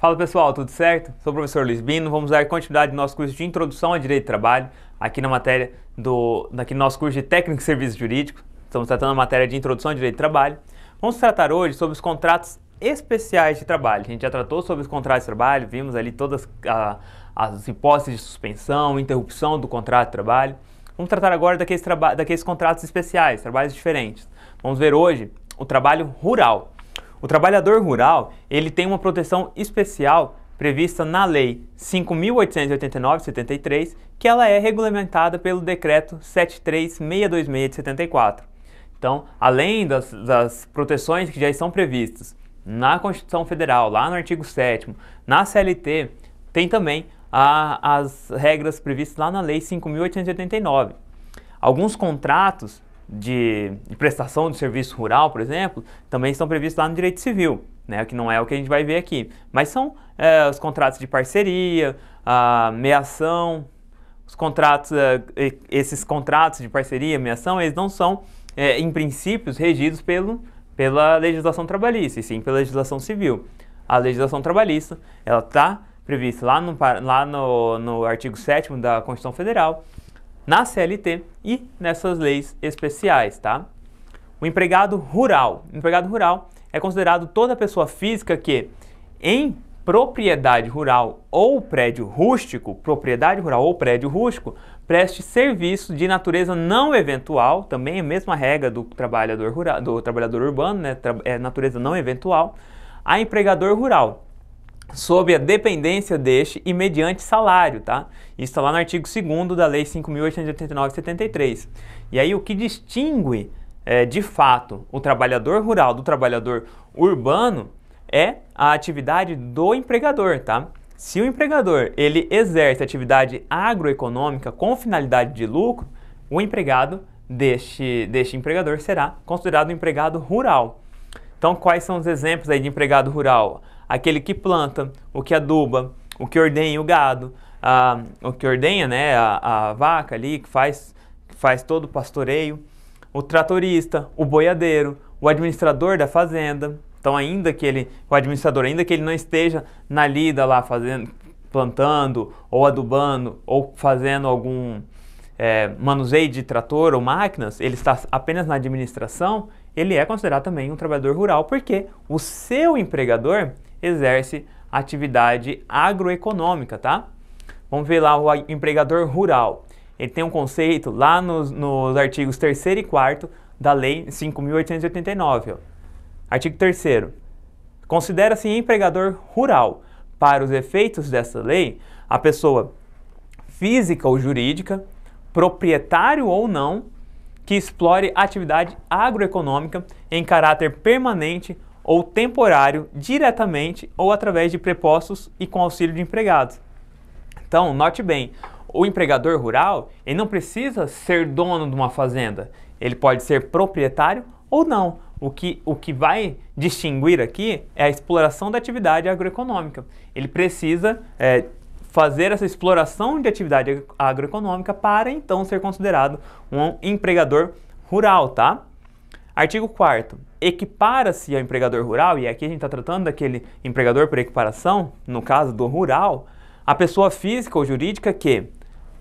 Fala pessoal, tudo certo? Sou o professor Luiz Bino, vamos dar continuidade no nosso curso de Introdução ao Direito de Trabalho, aqui na matéria do aqui no nosso curso de Técnico e Serviço Jurídico, estamos tratando a matéria de Introdução ao Direito de Trabalho. Vamos tratar hoje sobre os contratos especiais de trabalho. A gente já tratou sobre os contratos de trabalho, vimos ali todas a, as hipóteses de suspensão, interrupção do contrato de trabalho. Vamos tratar agora daqueles, daqueles contratos especiais, trabalhos diferentes. Vamos ver hoje o trabalho rural. O trabalhador rural ele tem uma proteção especial prevista na Lei 5.889-73, que ela é regulamentada pelo Decreto 73626 de 74. Então, além das, das proteções que já estão previstas na Constituição Federal, lá no artigo 7 na CLT, tem também a, as regras previstas lá na Lei 5.889. Alguns contratos de, prestação de serviço rural, por exemplo, também estão previstos lá no direito civil, né, que não é o que a gente vai ver aqui. Mas são é, os contratos de parceria, a meação, os contratos, eh, esses contratos de parceria, meação, eles não são, é, em princípios, regidos pelo, pela legislação trabalhista, e sim pela legislação civil. A legislação trabalhista, ela está prevista lá no, lá no, no artigo 7 da Constituição Federal, na CLT e nessas leis especiais, tá? O empregado rural. O empregado rural é considerado toda pessoa física que, em propriedade rural ou prédio rústico, propriedade rural ou prédio rústico, preste serviço de natureza não eventual, também é a mesma regra do trabalhador, rural, do trabalhador urbano, né? é natureza não eventual, a empregador rural sob a dependência deste e mediante salário, tá? Isso está lá no artigo 2 da Lei 5.889-73. E aí o que distingue, é, de fato, o trabalhador rural do trabalhador urbano é a atividade do empregador, tá? Se o empregador ele exerce atividade agroeconômica com finalidade de lucro, o empregado deste, deste empregador será considerado um empregado rural. Então, quais são os exemplos aí de empregado rural? aquele que planta, o que aduba, o que ordenha o gado, a, o que ordenha né, a, a vaca ali, que faz, faz todo o pastoreio, o tratorista, o boiadeiro, o administrador da fazenda. Então, ainda que ele, o administrador, ainda que ele não esteja na lida lá fazendo, plantando ou adubando ou fazendo algum é, manuseio de trator ou máquinas, ele está apenas na administração, ele é considerado também um trabalhador rural, porque o seu empregador exerce atividade agroeconômica, tá? Vamos ver lá o empregador rural. Ele tem um conceito lá nos, nos artigos 3 e 4 da Lei 5.889. Artigo 3 Considera-se empregador rural, para os efeitos dessa lei, a pessoa física ou jurídica, proprietário ou não, que explore atividade agroeconômica em caráter permanente ou temporário diretamente ou através de prepostos e com auxílio de empregados. Então, note bem, o empregador rural, ele não precisa ser dono de uma fazenda. Ele pode ser proprietário ou não. O que, o que vai distinguir aqui é a exploração da atividade agroeconômica. Ele precisa é, fazer essa exploração de atividade agroeconômica para então ser considerado um empregador rural, tá? Artigo 4 Equipara-se ao empregador rural, e aqui a gente está tratando daquele empregador por equiparação, no caso do rural, a pessoa física ou jurídica que,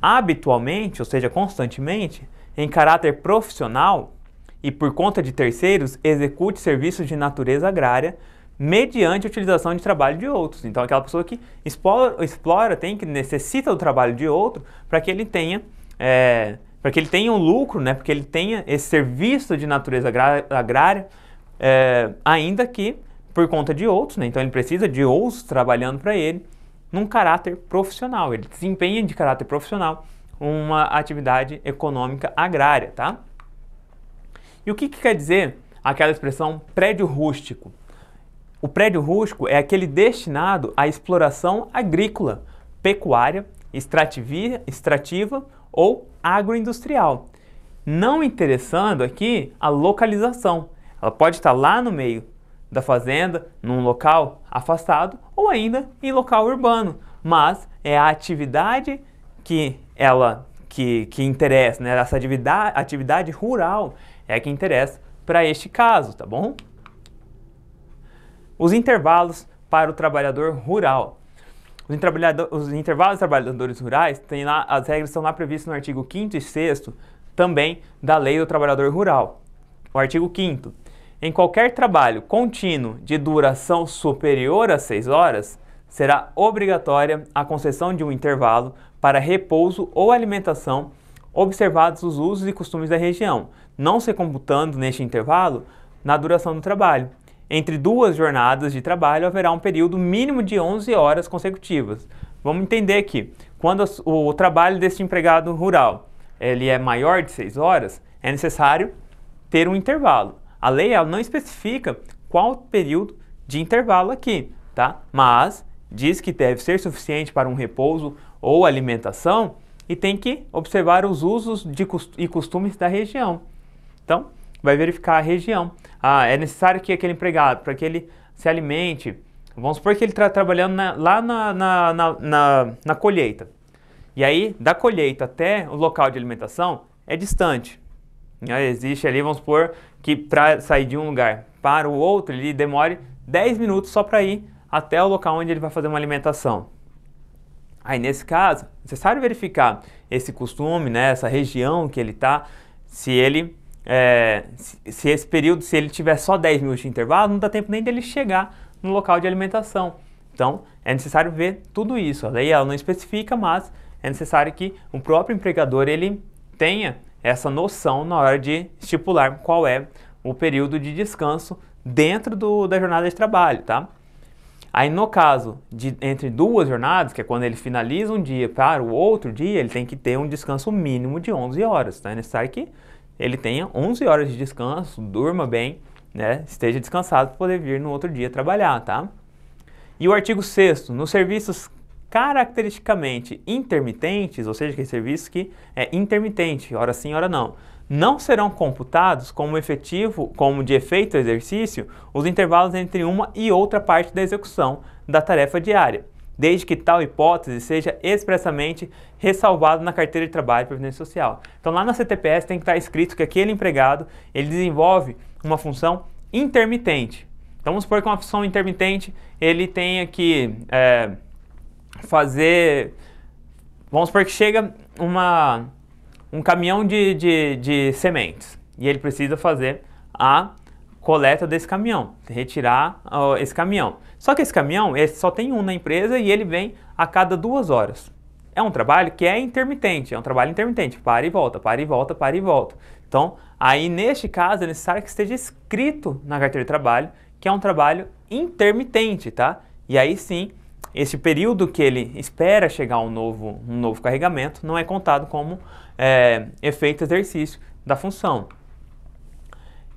habitualmente, ou seja, constantemente, em caráter profissional e por conta de terceiros, execute serviços de natureza agrária mediante a utilização de trabalho de outros. Então, aquela pessoa que explora, explora tem que necessita do trabalho de outro para que ele tenha é, para que ele tenha um lucro, né, porque ele tenha esse serviço de natureza agrária, é, ainda que por conta de outros, né, então ele precisa de outros trabalhando para ele, num caráter profissional, ele desempenha de caráter profissional uma atividade econômica agrária, tá? E o que, que quer dizer aquela expressão prédio rústico? O prédio rústico é aquele destinado à exploração agrícola, pecuária extrativa ou agroindustrial. Não interessando aqui a localização. Ela pode estar lá no meio da fazenda, num local afastado ou ainda em local urbano, mas é a atividade que ela que, que interessa, né? Essa atividade, atividade rural é a que interessa para este caso, tá bom? Os intervalos para o trabalhador rural. Os, os intervalos de trabalhadores rurais, tem lá, as regras estão lá previstas no artigo 5 e 6 também da Lei do Trabalhador Rural. O artigo 5 Em qualquer trabalho contínuo de duração superior a 6 horas, será obrigatória a concessão de um intervalo para repouso ou alimentação, observados os usos e costumes da região, não se computando neste intervalo na duração do trabalho. Entre duas jornadas de trabalho haverá um período mínimo de 11 horas consecutivas. Vamos entender aqui, quando o trabalho deste empregado rural ele é maior de 6 horas, é necessário ter um intervalo. A lei ela não especifica qual período de intervalo aqui, tá? Mas diz que deve ser suficiente para um repouso ou alimentação e tem que observar os usos de cost e costumes da região. Então, vai verificar a região. Ah, é necessário que aquele empregado, para que ele se alimente, vamos supor que ele está trabalhando na, lá na, na, na, na colheita. E aí, da colheita até o local de alimentação é distante. Né, existe ali, vamos supor, que para sair de um lugar para o outro, ele demore 10 minutos só para ir até o local onde ele vai fazer uma alimentação. Aí, nesse caso, é necessário verificar esse costume, né, essa região que ele está, se ele é, se esse período, se ele tiver só 10 minutos de intervalo, não dá tempo nem dele chegar no local de alimentação. Então, é necessário ver tudo isso. A lei ela não especifica, mas é necessário que o próprio empregador ele tenha essa noção na hora de estipular qual é o período de descanso dentro do, da jornada de trabalho, tá? Aí no caso de entre duas jornadas, que é quando ele finaliza um dia para o outro dia, ele tem que ter um descanso mínimo de 11 horas, tá? É necessário que ele tenha 11 horas de descanso, durma bem, né? esteja descansado para poder vir no outro dia trabalhar, tá? E o artigo 6 nos serviços caracteristicamente intermitentes, ou seja, aquele serviço que é intermitente, hora sim, hora não, não serão computados como efetivo, como de efeito exercício, os intervalos entre uma e outra parte da execução da tarefa diária desde que tal hipótese seja expressamente ressalvado na carteira de trabalho e previdência social. Então lá na CTPS tem que estar escrito que aquele empregado, ele desenvolve uma função intermitente. Então vamos supor que uma função intermitente, ele tenha que é, fazer, vamos supor que chega uma, um caminhão de, de, de sementes e ele precisa fazer a coleta desse caminhão, retirar esse caminhão. Só que esse caminhão esse só tem um na empresa e ele vem a cada duas horas. É um trabalho que é intermitente, é um trabalho intermitente, para e volta, para e volta, para e volta. Então, aí neste caso é necessário que esteja escrito na carteira de trabalho que é um trabalho intermitente, tá? E aí sim, esse período que ele espera chegar um novo, um novo carregamento não é contado como é, efeito exercício da função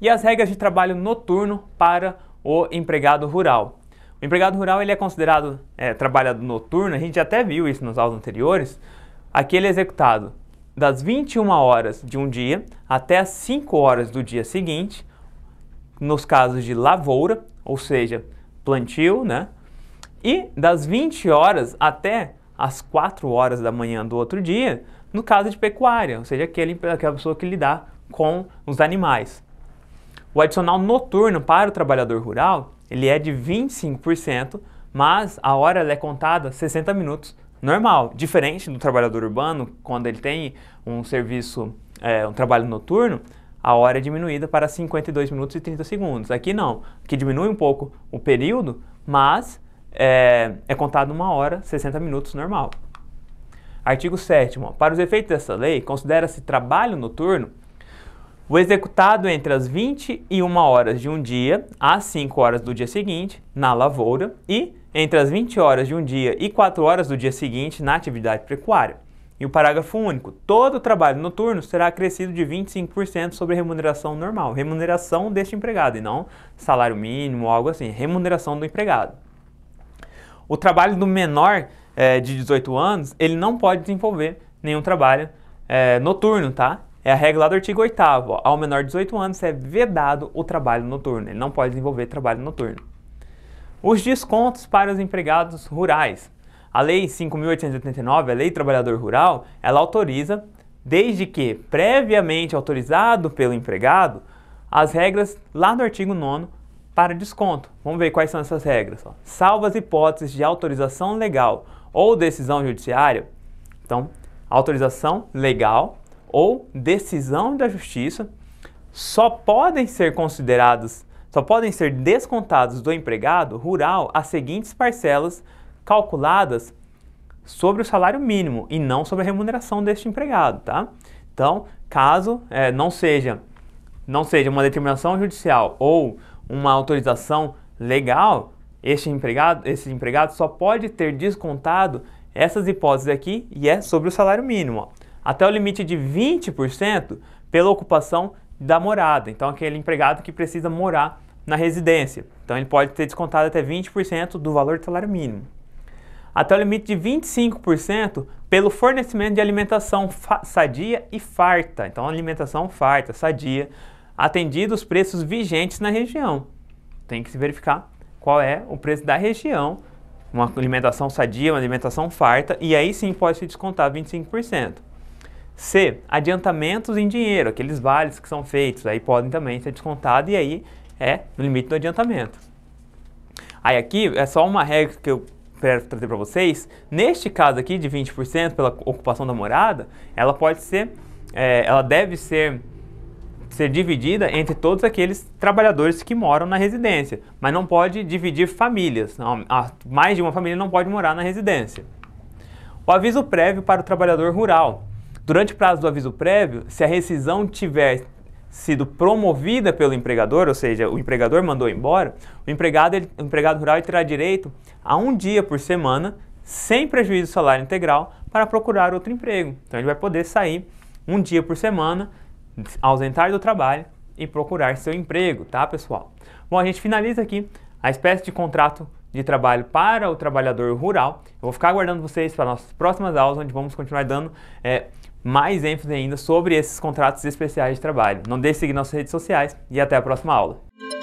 e as regras de trabalho noturno para o empregado rural. O empregado rural ele é considerado é, trabalhador noturno, a gente até viu isso nos aulas anteriores, aquele é executado das 21 horas de um dia até as 5 horas do dia seguinte, nos casos de lavoura, ou seja, plantio, né? E das 20 horas até as 4 horas da manhã do outro dia, no caso de pecuária, ou seja, aquele, aquela pessoa que lidar com os animais. O adicional noturno para o trabalhador rural, ele é de 25%, mas a hora é contada 60 minutos normal, diferente do trabalhador urbano, quando ele tem um serviço, é, um trabalho noturno, a hora é diminuída para 52 minutos e 30 segundos. Aqui não, que diminui um pouco o período, mas é, é contado uma hora, 60 minutos normal. Artigo 7 Para os efeitos dessa lei, considera-se trabalho noturno o executado entre as 21 horas de um dia às 5 horas do dia seguinte, na lavoura, e entre as 20 horas de um dia e 4 horas do dia seguinte, na atividade pecuária. E o parágrafo único: todo trabalho noturno será acrescido de 25% sobre a remuneração normal, remuneração deste empregado, e não salário mínimo ou algo assim, remuneração do empregado. O trabalho do menor é, de 18 anos, ele não pode desenvolver nenhum trabalho é, noturno, tá? É a regra lá do artigo 8 Ao menor de 18 anos é vedado o trabalho noturno. Ele não pode desenvolver trabalho noturno. Os descontos para os empregados rurais. A Lei 5.889, a Lei Trabalhador Rural, ela autoriza, desde que previamente autorizado pelo empregado, as regras lá no artigo 9 para desconto. Vamos ver quais são essas regras. Ó. Salvo as hipóteses de autorização legal ou decisão judiciária. Então, autorização legal ou decisão da justiça só podem ser considerados, só podem ser descontados do empregado rural as seguintes parcelas calculadas sobre o salário mínimo e não sobre a remuneração deste empregado, tá? Então, caso é, não seja não seja uma determinação judicial ou uma autorização legal, este empregado, esse empregado só pode ter descontado essas hipóteses aqui e é sobre o salário mínimo. Ó até o limite de 20% pela ocupação da morada. Então, aquele empregado que precisa morar na residência. Então, ele pode ter descontado até 20% do valor do salário mínimo. Até o limite de 25% pelo fornecimento de alimentação sadia e farta. Então, alimentação farta, sadia, atendido os preços vigentes na região. Tem que se verificar qual é o preço da região, uma alimentação sadia, uma alimentação farta, e aí sim pode se descontar 25%. C. Adiantamentos em dinheiro, aqueles vales que são feitos, aí podem também ser descontados e aí é no limite do adiantamento. Aí aqui é só uma regra que eu quero trazer para vocês. Neste caso aqui de 20% pela ocupação da morada, ela pode ser, é, ela deve ser ser dividida entre todos aqueles trabalhadores que moram na residência, mas não pode dividir famílias. Não, mais de uma família não pode morar na residência. O aviso prévio para o trabalhador rural. Durante o prazo do aviso prévio, se a rescisão tiver sido promovida pelo empregador, ou seja, o empregador mandou embora, o empregado, ele, o empregado rural terá direito a um dia por semana, sem prejuízo do salário integral, para procurar outro emprego. Então ele vai poder sair um dia por semana, ausentar do trabalho e procurar seu emprego, tá pessoal? Bom, a gente finaliza aqui a espécie de contrato de trabalho para o trabalhador rural. Eu vou ficar aguardando vocês para nossas próximas aulas, onde vamos continuar dando é, mais ênfase ainda sobre esses contratos especiais de trabalho. Não deixe de seguir nossas redes sociais e até a próxima aula.